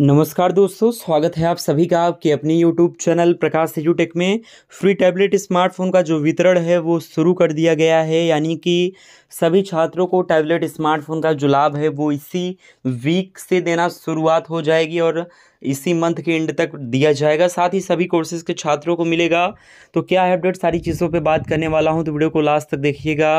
नमस्कार दोस्तों स्वागत है आप सभी का आपके अपने यूट्यूब चैनल प्रकाश एजुटेक में फ्री टैबलेट स्मार्टफोन का जो वितरण है वो शुरू कर दिया गया है यानी कि सभी छात्रों को टैबलेट स्मार्टफोन का जो लाभ है वो इसी वीक से देना शुरुआत हो जाएगी और इसी मंथ के एंड तक दिया जाएगा साथ ही सभी कोर्सेज के छात्रों को मिलेगा तो क्या है अपडेट सारी चीज़ों पे बात करने वाला हूँ तो वीडियो को लास्ट तक देखिएगा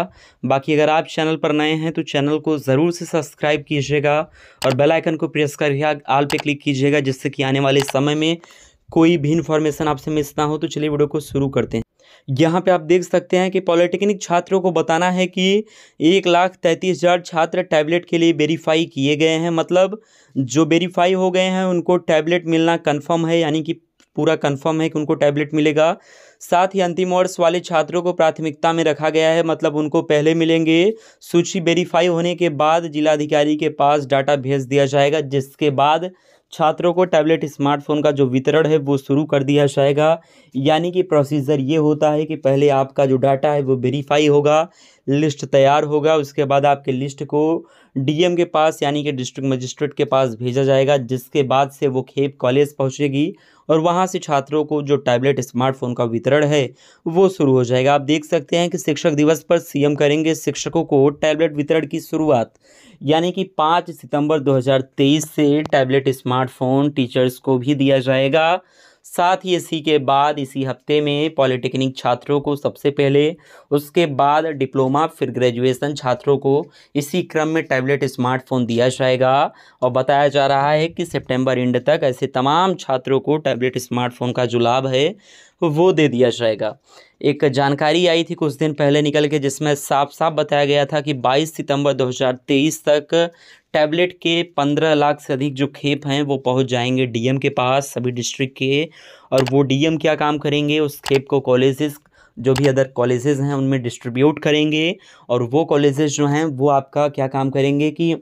बाकी अगर आप चैनल पर नए हैं तो चैनल को ज़रूर से सब्सक्राइब कीजिएगा और बेल आइकन को प्रेस करिए आल पर क्लिक कीजिएगा जिससे कि आने वाले समय में कोई भी इन्फॉर्मेशन आपसे मिस ना हो तो चलिए वीडियो को शुरू करते हैं यहाँ पे आप देख सकते हैं कि पॉलिटेक्निक छात्रों को बताना है कि एक लाख तैंतीस हज़ार छात्र टैबलेट के लिए वेरीफाई किए गए हैं मतलब जो वेरीफाई हो गए हैं उनको टैबलेट मिलना कन्फर्म है यानी कि पूरा कन्फर्म है कि उनको टैबलेट मिलेगा साथ ही अंतिम वर्ष वाले छात्रों को प्राथमिकता में रखा गया है मतलब उनको पहले मिलेंगे सूची वेरीफाई होने के बाद जिलाधिकारी के पास डाटा भेज दिया जाएगा जिसके बाद छात्रों को टैबलेट स्मार्टफोन का जो वितरण है वो शुरू कर दिया जाएगा यानी कि प्रोसीजर ये होता है कि पहले आपका जो डाटा है वो वेरीफाई होगा लिस्ट तैयार होगा उसके बाद आपके लिस्ट को डीएम के पास यानी कि डिस्ट्रिक्ट मजिस्ट्रेट के पास भेजा जाएगा जिसके बाद से वो खेप कॉलेज पहुँचेगी और वहाँ से छात्रों को जो टैबलेट स्मार्टफोन का वितरण चरण है वो शुरू हो जाएगा आप देख सकते हैं कि शिक्षक दिवस पर सीएम करेंगे शिक्षकों को टैबलेट वितरण की शुरुआत यानी कि पाँच सितंबर 2023 से टैबलेट स्मार्टफोन टीचर्स को भी दिया जाएगा साथ ही इसी के बाद इसी हफ्ते में पॉलिटेक्निक छात्रों को सबसे पहले उसके बाद डिप्लोमा फिर ग्रेजुएशन छात्रों को इसी क्रम में टैबलेट स्मार्टफोन दिया जाएगा और बताया जा रहा है कि सितंबर एंड तक ऐसे तमाम छात्रों को टैबलेट स्मार्टफोन का जो लाभ है वो दे दिया जाएगा एक जानकारी आई थी कुछ दिन पहले निकल के जिसमें साफ साफ बताया गया था कि 22 सितंबर 2023 तक टैबलेट के 15 लाख से अधिक जो खेप हैं वो पहुंच जाएंगे डीएम के पास सभी डिस्ट्रिक्ट के और वो डीएम क्या काम करेंगे उस खेप को कॉलेजेस जो भी अदर कॉलेजेस हैं उनमें डिस्ट्रीब्यूट करेंगे और वो कॉलेजेस जो हैं वो आपका क्या काम करेंगे कि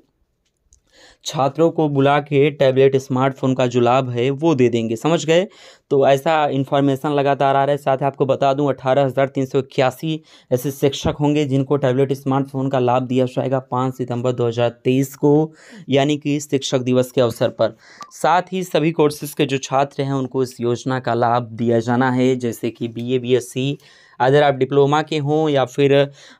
छात्रों को बुला के टैबलेट स्मार्टफोन का जो लाभ है वो दे देंगे समझ गए तो ऐसा इन्फॉर्मेशन लगातार आ रहा है साथ ही आपको बता दूं अठारह हज़ार तीन सौ इक्यासी ऐसे शिक्षक होंगे जिनको टैबलेट स्मार्टफोन का लाभ दिया जाएगा पाँच सितंबर 2023 को यानी कि शिक्षक दिवस के अवसर पर साथ ही सभी कोर्सेज़ के जो छात्र हैं उनको इस योजना का लाभ दिया जाना है जैसे कि B A B S C अगर आप डिप्लोमा के हों या फिर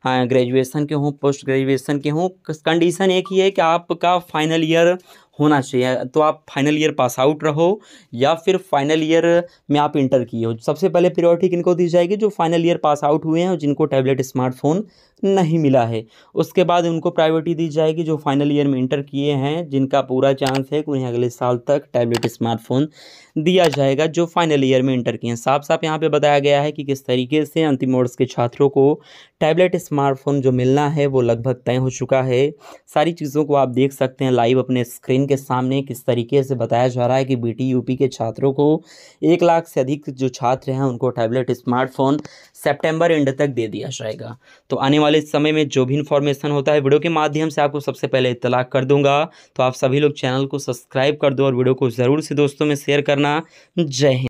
ग्रेजुएसन के हों पोस्ट ग्रेजुएसन के हों कंडीशन एक ही है कि आपका फाइनल ईयर होना चाहिए तो आप फाइनल ईयर पास आउट रहो या फिर फाइनल ईयर में आप इंटर किए हो सबसे पहले प्रायोरिटी किनको दी जाएगी जो फाइनल ईयर पास आउट हुए हैं जिनको टैबलेट स्मार्टफोन नहीं मिला है उसके बाद उनको प्रायोरिटी दी जाएगी जो फाइनल ईयर में इंटर किए हैं जिनका पूरा चांस है कि उन्हें अगले साल तक टैबलेट स्मार्टफोन दिया जाएगा जो फाइनल ईयर में इंटर किए हैं साफ साफ यहाँ पे बताया गया है कि किस तरीके से अंतिम वर्ष के छात्रों को टैबलेट स्मार्टफोन जो मिलना है वो लगभग तय हो चुका है सारी चीज़ों को आप देख सकते हैं लाइव अपने स्क्रीन सिंह के सामने किस तरीके से बताया जा रहा है कि बी यूपी के छात्रों को एक लाख से अधिक जो छात्र हैं उनको टैबलेट स्मार्टफोन सेप्टेम्बर एंड तक दे दिया जाएगा तो आने वाले समय में जो भी इन्फॉर्मेशन होता है वीडियो के माध्यम से आपको सबसे पहले इतलाक कर दूंगा तो आप सभी लोग चैनल को सब्सक्राइब कर दो और वीडियो को ज़रूर से दोस्तों में शेयर करना जय हिंद